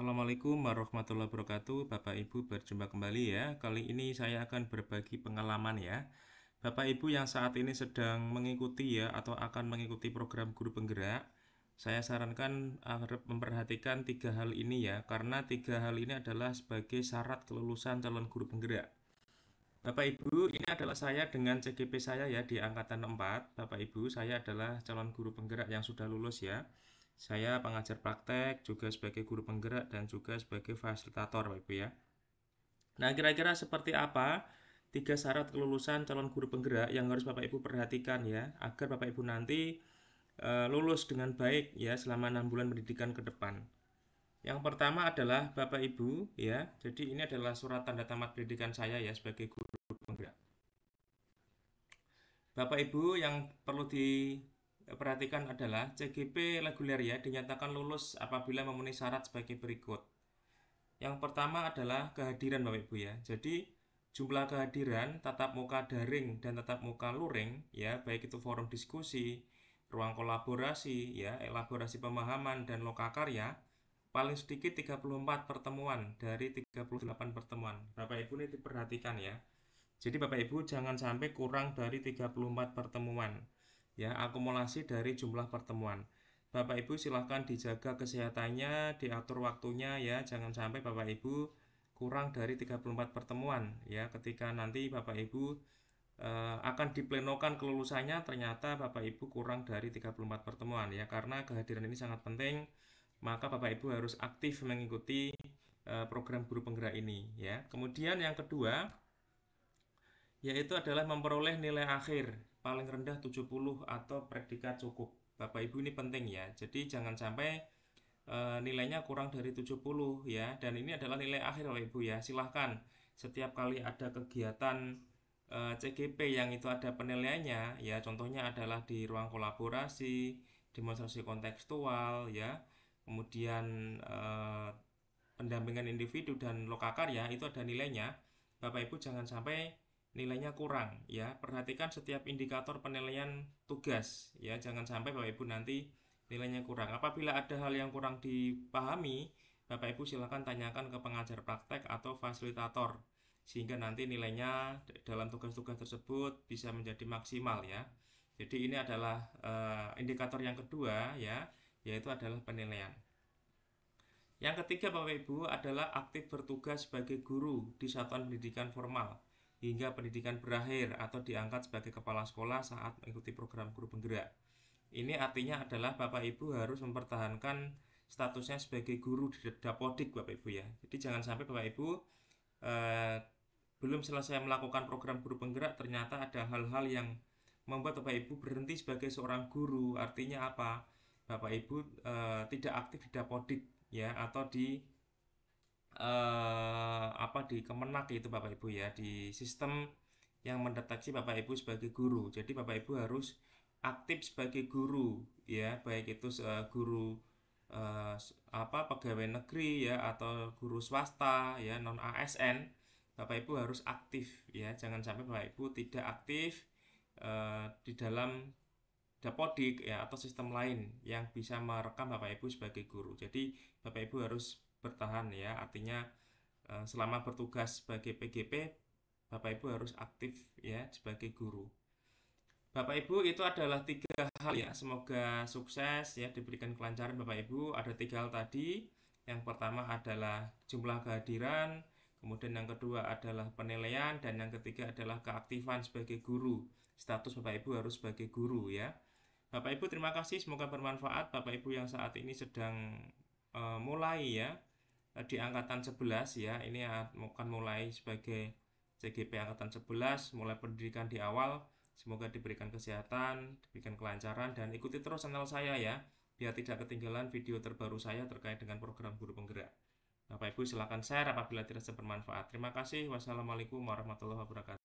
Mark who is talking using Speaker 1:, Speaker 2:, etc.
Speaker 1: Assalamualaikum warahmatullahi wabarakatuh Bapak Ibu berjumpa kembali ya Kali ini saya akan berbagi pengalaman ya Bapak Ibu yang saat ini sedang mengikuti ya Atau akan mengikuti program guru penggerak Saya sarankan agar eh, memperhatikan tiga hal ini ya Karena tiga hal ini adalah sebagai syarat kelulusan calon guru penggerak Bapak Ibu ini adalah saya dengan CGP saya ya di angkatan 4 Bapak Ibu saya adalah calon guru penggerak yang sudah lulus ya saya pengajar praktek, juga sebagai guru penggerak, dan juga sebagai fasilitator, Bapak Ibu ya. Nah, kira-kira seperti apa tiga syarat kelulusan calon guru penggerak yang harus Bapak Ibu perhatikan ya, agar Bapak Ibu nanti e, lulus dengan baik ya selama enam bulan pendidikan ke depan. Yang pertama adalah Bapak Ibu ya. Jadi ini adalah surat tanda tamat pendidikan saya ya sebagai guru penggerak. Bapak Ibu yang perlu di perhatikan adalah CGP ya dinyatakan lulus apabila memenuhi syarat sebagai berikut. Yang pertama adalah kehadiran Bapak Ibu ya. Jadi jumlah kehadiran tatap muka daring dan tatap muka luring ya, baik itu forum diskusi, ruang kolaborasi ya, elaborasi pemahaman dan lokakarya paling sedikit 34 pertemuan dari 38 pertemuan. Bapak Ibu ini diperhatikan ya. Jadi Bapak Ibu jangan sampai kurang dari 34 pertemuan ya akumulasi dari jumlah pertemuan. Bapak Ibu silahkan dijaga kesehatannya, diatur waktunya ya, jangan sampai Bapak Ibu kurang dari 34 pertemuan ya ketika nanti Bapak Ibu e, akan diplenokan kelulusannya ternyata Bapak Ibu kurang dari 34 pertemuan ya karena kehadiran ini sangat penting maka Bapak Ibu harus aktif mengikuti e, program guru penggerak ini ya. Kemudian yang kedua yaitu adalah memperoleh nilai akhir paling rendah 70 atau predikat cukup. Bapak Ibu ini penting ya. Jadi jangan sampai e, nilainya kurang dari 70 ya. Dan ini adalah nilai akhir Bapak Ibu ya. Silahkan setiap kali ada kegiatan e, eh, CGP yang itu ada penilaiannya ya. Contohnya adalah di ruang kolaborasi, demonstrasi kontekstual ya. Kemudian e, pendampingan individu dan lokakarya itu ada nilainya. Bapak Ibu jangan sampai nilainya kurang ya. Perhatikan setiap indikator penilaian tugas ya. Jangan sampai Bapak Ibu nanti nilainya kurang. Apabila ada hal yang kurang dipahami, Bapak Ibu silahkan tanyakan ke pengajar praktek atau fasilitator sehingga nanti nilainya dalam tugas-tugas tersebut bisa menjadi maksimal ya. Jadi ini adalah uh, indikator yang kedua ya, yaitu adalah penilaian. Yang ketiga Bapak Ibu adalah aktif bertugas sebagai guru di satuan pendidikan formal hingga pendidikan berakhir atau diangkat sebagai kepala sekolah saat mengikuti program guru penggerak. Ini artinya adalah Bapak Ibu harus mempertahankan statusnya sebagai guru di dapodik Bapak Ibu ya. Jadi jangan sampai Bapak Ibu eh, belum selesai melakukan program guru penggerak ternyata ada hal-hal yang membuat Bapak Ibu berhenti sebagai seorang guru. Artinya apa? Bapak Ibu eh, tidak aktif di dapodik ya atau di eh, apa di Kemenak itu Bapak Ibu ya di sistem yang mendeteksi Bapak Ibu sebagai guru. Jadi Bapak Ibu harus aktif sebagai guru ya, baik itu uh, guru uh, apa pegawai negeri ya atau guru swasta ya non ASN. Bapak Ibu harus aktif ya, jangan sampai Bapak Ibu tidak aktif uh, di dalam dapodik ya atau sistem lain yang bisa merekam Bapak Ibu sebagai guru. Jadi Bapak Ibu harus bertahan ya artinya eh, selama bertugas sebagai PGP Bapak Ibu harus aktif ya sebagai guru Bapak Ibu itu adalah tiga hal ya semoga sukses ya diberikan kelancaran Bapak Ibu ada tiga hal tadi yang pertama adalah jumlah kehadiran kemudian yang kedua adalah penilaian dan yang ketiga adalah keaktifan sebagai guru status Bapak Ibu harus sebagai guru ya Bapak Ibu terima kasih semoga bermanfaat Bapak Ibu yang saat ini sedang uh, mulai ya Eh, di angkatan 11 ya ini akan mulai sebagai CGP angkatan 11 mulai pendidikan di awal semoga diberikan kesehatan diberikan kelancaran dan ikuti terus channel saya ya biar tidak ketinggalan video terbaru saya terkait dengan program guru penggerak Bapak Ibu silahkan share apabila dirasa bermanfaat terima kasih wassalamualaikum warahmatullahi wabarakatuh